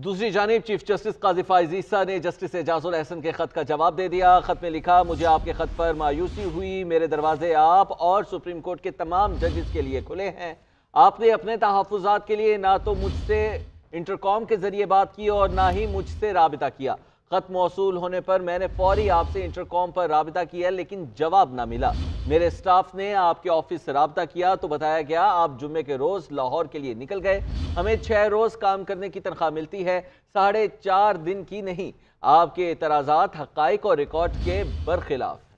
दूसरी जानब chief justice काजिफा अजीसा ने जस्टिस एजाजुल अहसन के ख़त का जवाब दे दिया ख़त में लिखा मुझे आपके ख़त पर मायूसी हुई मेरे दरवाजे आप और सुप्रीम कोर्ट के तमाम जजेस के लिए खुले हैं आपने अपने तहफात के लिए ना तो मुझसे इंटरकॉम के ज़रिए बात की और ना ही मुझसे रबता किया ख़त मौसू होने पर मैंने फौरी आपसे इंटरकॉम पर रबता किया लेकिन जवाब ना मिला मेरे स्टाफ ने आपके ऑफिस से रबता किया तो बताया गया आप जुम्मे के रोज लाहौर के लिए निकल गए हमें छह रोज काम करने की तनख्वाह मिलती है साढ़े चार दिन की नहीं आपके इतराजात हक और रिकॉर्ड के बरखिलाफ